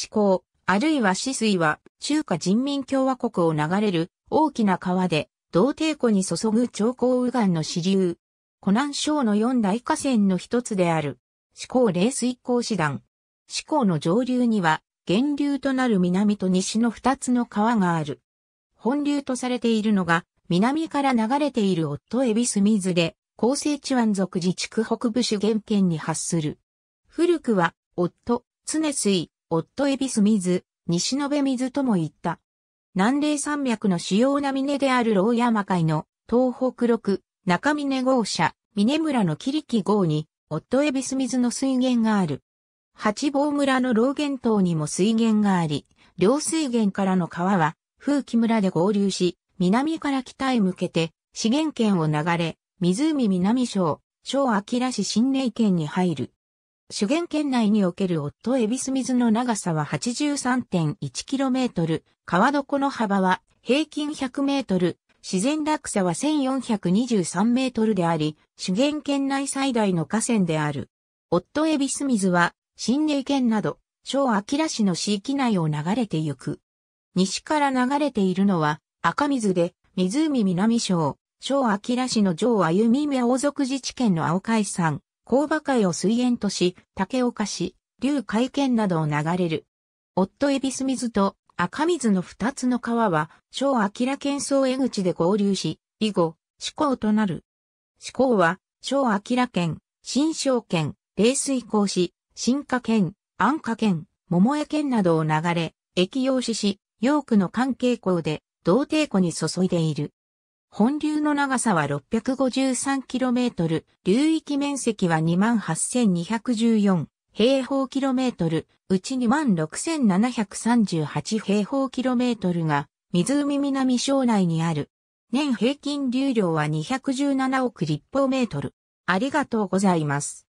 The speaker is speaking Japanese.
思考、あるいは止水は中華人民共和国を流れる大きな川で、同帝湖に注ぐ長江右岸の支流。湖南省の四大河川の一つである、思考冷水港師団。至高の上流には、源流となる南と西の二つの川がある。本流とされているのが、南から流れている夫エビス水で、厚生地湾族自治区北部主源県に発する。古くは、夫、常水、夫エビス水、西延べ水とも言った。南霊山脈の主要な峰である老山海の東北六、中峰豪社、峰村の霧木号豪に、夫エビス水の水源がある。八坊村の老源島にも水源があり、両水源からの川は、風紀村で合流し、南から北へ向けて、資源圏を流れ、湖南省、小明市新霊県に入る。主源圏内における夫エビス水の長さは 83.1km、川床の幅は平均 100m、自然落差は 1423m であり、主源圏内最大の河川である。夫エビス水は、新礼県など、小明市の市域内を流れてゆく。西から流れているのは、赤水で、湖南小、小明市の上歩み目王族自治県の青海山、工場会を水源とし、竹岡市、竜海県などを流れる。夫恵比寿水と赤水の二つの川は、小明県総江口で合流し、以後、四港となる。四港は、小明県、新小県、冷水港市、新華県、安華県、桃江県などを流れ、駅用紙市、ヨークの関係港で、同帝湖に注いでいる。本流の長さは 653km、流域面積は28,214平方キロメートル、うち26,738平方キロメートルが湖南省内にある。年平均流量は217億立方メートル。ありがとうございます。